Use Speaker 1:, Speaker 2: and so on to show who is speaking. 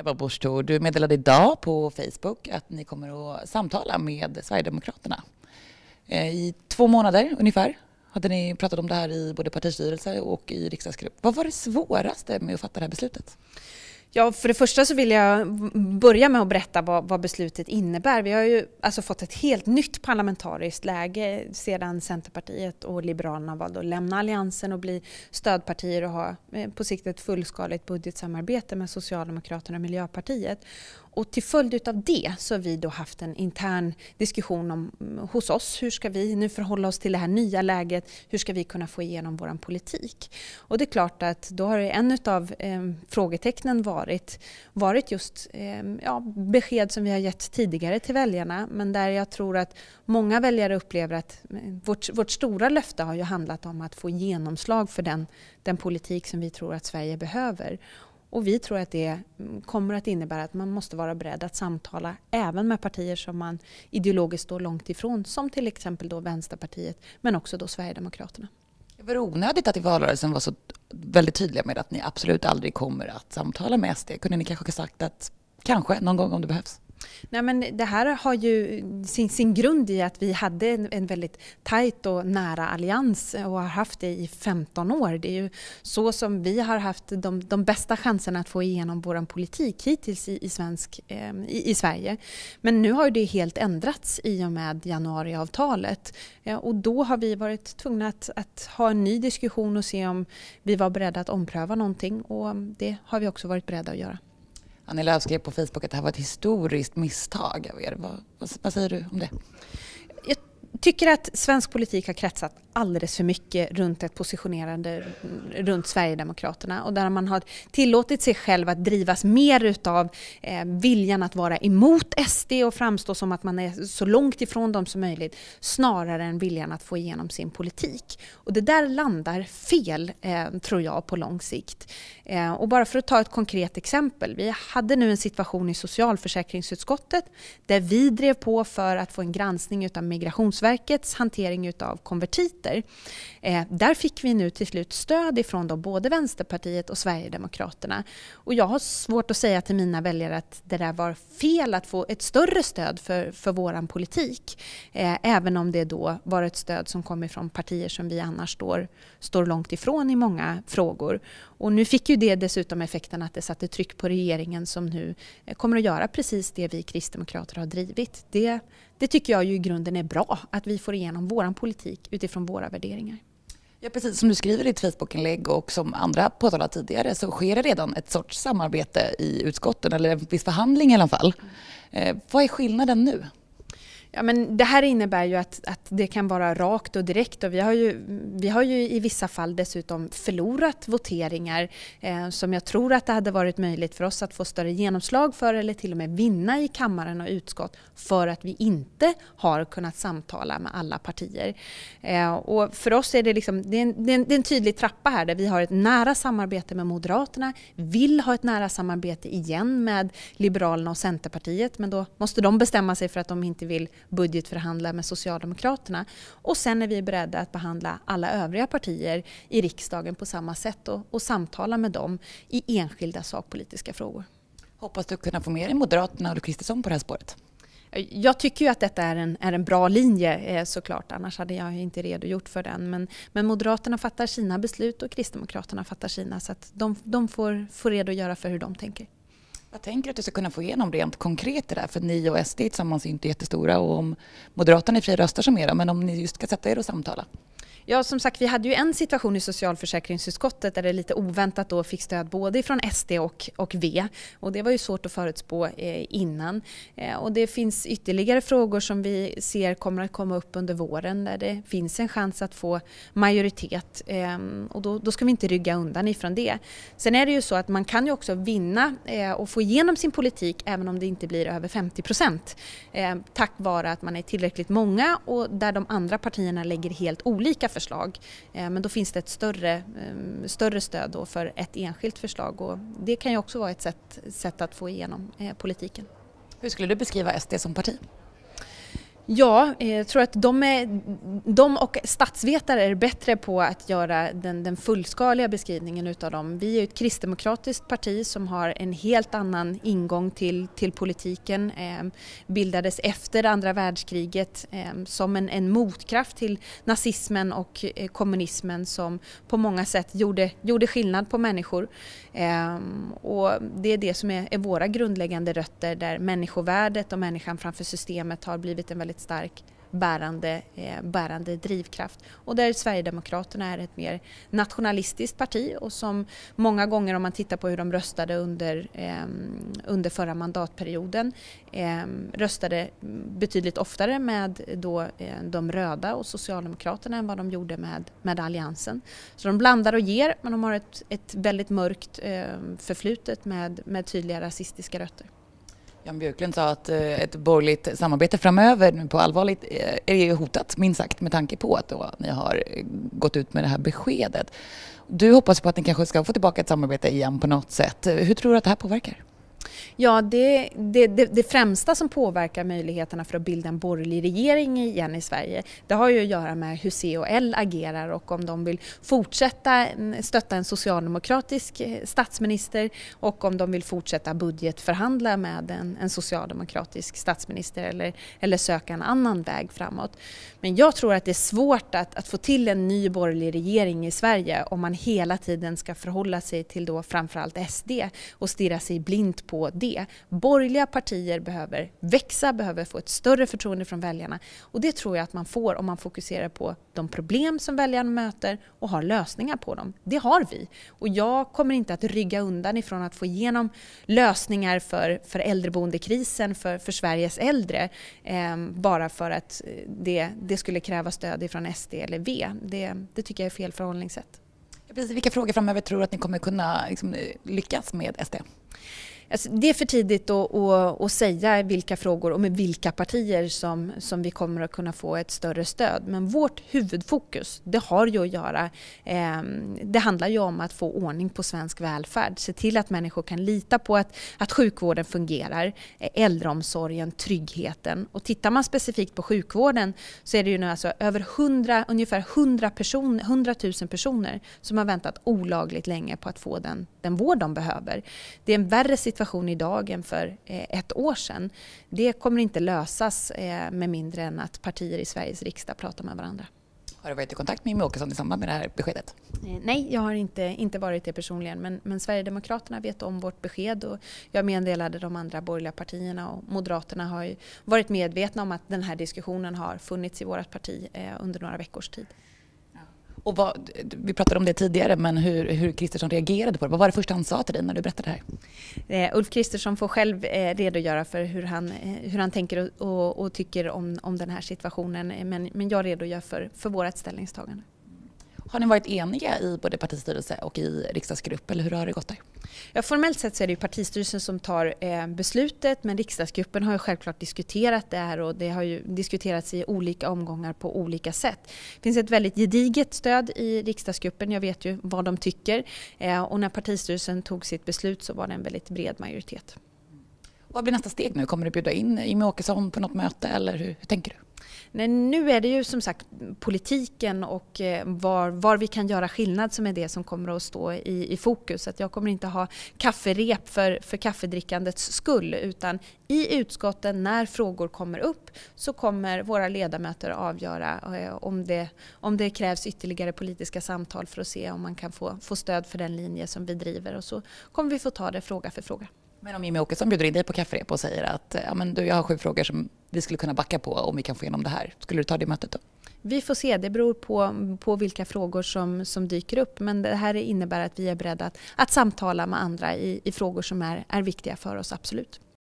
Speaker 1: Ebba Busch Thor, du meddelade idag på Facebook att ni kommer att samtala med Sverigedemokraterna. Eh, I två månader ungefär hade ni pratat om det här i både partistyrelse och i riksdagsgrupp. Vad var det svåraste med att fatta
Speaker 2: det här beslutet? Ja, för det första så vill jag börja med att berätta vad, vad, beslutet innebär. Vi har ju alltså fått ett helt nytt parlamentariskt läge sedan Centerpartiet och Liberalerna valde att lämna alliansen och bli stödpartier och ha eh, på sikt ett fullskaligt budgetsamarbete med Socialdemokraterna och Miljöpartiet. Och till följd av det så har vi då haft en intern diskussion om, mm, hos oss, hur ska vi nu förhålla oss till det här nya läget? Hur ska vi kunna få igenom vår politik? Och det är klart att då har en av eh, frågetecknen varit, varit just eh, ja, besked som vi har gett tidigare till väljarna, men där jag tror att många väljare upplever att mm, vårt, vårt stora löfte har ju handlat om att få genomslag för den, den politik som vi tror att Sverige behöver. Och vi tror att det kommer att innebära att man måste vara beredd att samtala även med partier som man ideologiskt står långt ifrån, som till exempel då Vänsterpartiet, men också då Sverigedemokraterna.
Speaker 1: Det var onödigt att i valrörelsen var så väldigt tydliga med att ni absolut aldrig kommer att samtala med SD. Kunde ni kanske ha sagt att kanske någon gång om det behövs?
Speaker 2: Nej, men det här har ju sin, sin grund i att vi hade en, en väldigt tajt och nära allians och har haft det i 15 år. Det är ju så som vi har haft de, de bästa chanserna att få igenom vår politik hittills i, i, svensk, eh, i, i, Sverige. Men nu har det helt ändrats i och med januariavtalet eh, och då har vi varit tvungna att, att, ha en ny diskussion och se om vi var beredda att ompröva någonting och det har vi också varit beredda att göra. Annie Lööf skrev på
Speaker 1: Facebook att det här var ett historiskt misstag av er. Vad, vad, säger du
Speaker 2: om det? tycker att svensk politik har kretsat alldeles för mycket runt ett positionerande runt Sverigedemokraterna och där man har tillåtit sig själv att drivas mer utav eh, viljan att vara emot SD och framstå som att man är så långt ifrån dem som möjligt snarare än viljan att få igenom sin politik. Och det där landar fel eh, tror jag på lång sikt. Eh, och bara för att ta ett konkret exempel. Vi hade nu en situation i socialförsäkringsutskottet där vi drev på för att få en granskning utav migrations Migrationsverkets hantering av konvertiter. Eh, där fick vi nu till slut stöd ifrån då både Vänsterpartiet och Sverigedemokraterna. Och jag har svårt att säga till mina väljare att det där var fel att få ett större stöd för, för vår politik. Eh, även om det då var ett stöd som kom ifrån partier som vi annars står, står långt ifrån i många frågor. Och nu fick ju det dessutom effekten att det satte tryck på regeringen som nu eh, kommer att göra precis det vi kristdemokrater har drivit. Det det tycker jag ju i grunden är bra, att vi får igenom vår politik utifrån våra värderingar.
Speaker 1: Ja, precis som du skriver i ditt Facebookinlägg och som andra påtalat tidigare så sker det redan ett sorts samarbete i utskotten,
Speaker 2: eller en viss förhandling i alla fall. Mm. Eh, vad är skillnaden nu? Ja, men det här innebär ju att, att det kan vara rakt och direkt och vi har ju, vi har ju i vissa fall dessutom förlorat voteringar eh, som jag tror att det hade varit möjligt för oss att få större genomslag för eller till och med vinna i kammaren och utskott för att vi inte har kunnat samtala med alla partier. Eh, och för oss är det, liksom, det, är en, det, är en, det är en tydlig trappa här där vi har ett nära samarbete med Moderaterna, vill ha ett nära samarbete igen med Liberalerna och Centerpartiet men då måste de bestämma sig för att de inte vill budgetförhandla med Socialdemokraterna. Och sen är vi beredda att behandla alla övriga partier i riksdagen på samma sätt och, och samtala med dem i enskilda sakpolitiska frågor. Hoppas du kunna få med dig Moderaterna och Ulf Kristersson på det här spåret. Jag tycker ju att detta är en, är en bra linje eh, såklart, annars hade jag inte redogjort för den. Men, men Moderaterna fattar sina beslut och Kristdemokraterna fattar sina, så att de, de får, får redogöra för hur de tänker.
Speaker 1: Jag tänker att du ska kunna få igenom rent konkret det där, för ni och SD tillsammans är inte jättestora och om Moderaterna är fri röster som era, men om ni just ska sätta er och samtala.
Speaker 2: Ja, som sagt, vi hade ju en situation i socialförsäkringsutskottet där det lite oväntat då fick stöd både från SD och, och V. Och det var ju svårt att förutspå eh, innan. Eh, och det finns ytterligare frågor som vi ser kommer att komma upp under våren där det finns en chans att få majoritet. Eh, och då, då, ska vi inte rygga undan ifrån det. Sen är det ju så att man kan ju också vinna eh, och få igenom sin politik även om det inte blir över 50 procent. Ehm, tack vare att man är tillräckligt många och där de andra partierna lägger helt olika förslag förslag. Eh, men då finns det ett större, ehm, större stöd då för ett enskilt förslag och det kan ju också vara ett sätt, sätt att få igenom eh, politiken. Hur skulle du beskriva SD som parti? Ja, eh, jag tror att de, är, de och statsvetare är bättre på att göra den, den fullskaliga beskrivningen utav dem. Vi är ett kristdemokratiskt parti som har en helt annan ingång till, till politiken. Eh, bildades efter andra världskriget eh, som en, en, motkraft till nazismen och kommunismen som på många sätt gjorde, gjorde skillnad på människor. och det är det som är, är våra grundläggande rötter där människovärdet och människan framför systemet har blivit en väldigt väldigt stark bärande, eh, bärande drivkraft. Och där Sverigedemokraterna är ett mer nationalistiskt parti och som många gånger om man tittar på hur de röstade under, eh, under förra mandatperioden eh, röstade betydligt oftare med då, eh, de röda och Socialdemokraterna än vad de gjorde med, med Alliansen. Så de blandar och ger men de har ett, ett väldigt mörkt ehm, förflutet med, med tydliga rasistiska rötter.
Speaker 1: Jan Björklund sa att eh, ett borgerligt samarbete framöver på allvarligt eh, är hotat minst sagt med tanke på att då ni har eh, gått ut med det här beskedet. Du hoppas på att ni kanske ska få tillbaka ett samarbete igen på något sätt. Hur tror du att det här påverkar?
Speaker 2: Ja, det, det, det, det, främsta som påverkar möjligheterna för att bilda en borgerlig regering igen i Sverige, det har ju att göra med hur C och L agerar och om de vill fortsätta stötta en socialdemokratisk eh, statsminister och om de vill fortsätta budgetförhandla med en, en socialdemokratisk statsminister eller, eller söka en annan väg framåt. Men jag tror att det är svårt att, att få till en ny borgerlig regering i Sverige om man hela tiden ska förhålla sig till då framförallt SD och stirra sig blint på det. Borgerliga partier behöver växa, behöver få ett större förtroende från väljarna och det tror jag att man får om man fokuserar på de problem som väljarna möter och har lösningar på dem. Det har vi och jag kommer inte att rygga undan ifrån att få igenom lösningar för, för äldreboendekrisen, för, för Sveriges äldre, eh, bara för att eh, det, det skulle kräva stöd ifrån SD eller V. Det, det tycker jag är fel förhållningssätt. Precis, vilka frågor framöver tror du att ni kommer kunna liksom, eh, lyckas med SD? Alltså, det är för tidigt att, säga vilka frågor och med vilka partier som, som vi kommer att kunna få ett större stöd. Men vårt huvudfokus, det har ju att göra, eh, det handlar ju om att få ordning på svensk välfärd. Se till att människor kan lita på att, att sjukvården fungerar, eh, äldreomsorgen, tryggheten. Och tittar man specifikt på sjukvården så är det ju nu alltså över 100, ungefär 100, person, 100 000 personer som har väntat olagligt länge på att få den den vård de behöver. Det är en värre situation idag än för eh, ett år sedan. Det kommer inte lösas eh, med mindre än att partier i Sveriges riksdag pratar med varandra. Har du varit i kontakt med Jimmie Åkesson i samband med det här beskedet? Eh, nej, jag har inte, inte varit det personligen. Men, men Sverigedemokraterna vet om vårt besked och jag meddelade de andra borgerliga partierna och Moderaterna har varit medvetna om att den här diskussionen har funnits i vårt parti under några veckors tid.
Speaker 1: Och vad, vi pratade om det tidigare, men hur, hur Kristersson reagerade på det. Vad var det första han sa till dig när du berättade
Speaker 2: det här? Uh, Ulf Kristersson får själv uh, redogöra för hur han, uh, hur han tänker och, och, och, tycker om, om den här situationen. Men, men jag redogör för, för vårt ställningstagande. Har ni varit eniga i
Speaker 1: både partistyrelse och i riksdagsgrupp eller hur har det gått där?
Speaker 2: Ja, formellt sett så är det ju partistyrelsen som tar eh, beslutet men riksdagsgruppen har ju självklart diskuterat det här och det har ju diskuterats i olika omgångar på olika sätt. Det finns ett väldigt gediget stöd i riksdagsgruppen, jag vet ju vad de tycker eh, och när partistyrelsen tog sitt beslut så var det en väldigt bred majoritet. Vad blir nästa steg
Speaker 1: nu? Kommer du bjuda in
Speaker 2: Jimmie Åkesson på något möte eller hur, hur tänker du? Nej, nu är det ju som sagt politiken och eh, var, var, vi kan göra skillnad som är det som kommer att stå i, i fokus. Att jag kommer inte ha kafferep för, för kaffedrickandets skull utan i utskotten när frågor kommer upp så kommer våra ledamöter avgöra eh, om det, om det krävs ytterligare politiska samtal för att se om man kan få, få stöd för den linje som vi driver och så kommer vi få ta det fråga för fråga. Men om Jimmy
Speaker 1: Åkesson bjuder in dig på kafferep och säger att ja, men du, jag har sju frågor som vi skulle kunna backa på om vi kan få igenom det här. Skulle du ta det mötet då?
Speaker 2: Vi får se, det beror på, på vilka frågor som, som dyker upp. Men det här innebär att vi är beredda att, att samtala med andra i, i frågor som är, är viktiga för oss, absolut.